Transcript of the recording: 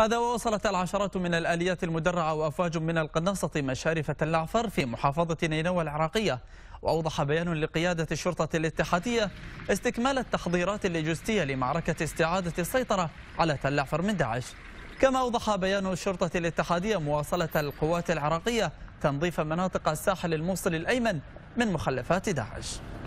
هذا ووصلت العشرات من الآليات المدرعة وأفواج من القناصة مشارفة العفر في محافظة نينوى العراقية وأوضح بيان لقيادة الشرطة الاتحادية استكمال التحضيرات اللوجستية لمعركة استعادة السيطرة على تل عفر من داعش كما أوضح بيان الشرطة الاتحادية مواصلة القوات العراقية تنظيف مناطق الساحل الموصل الأيمن من مخلفات داعش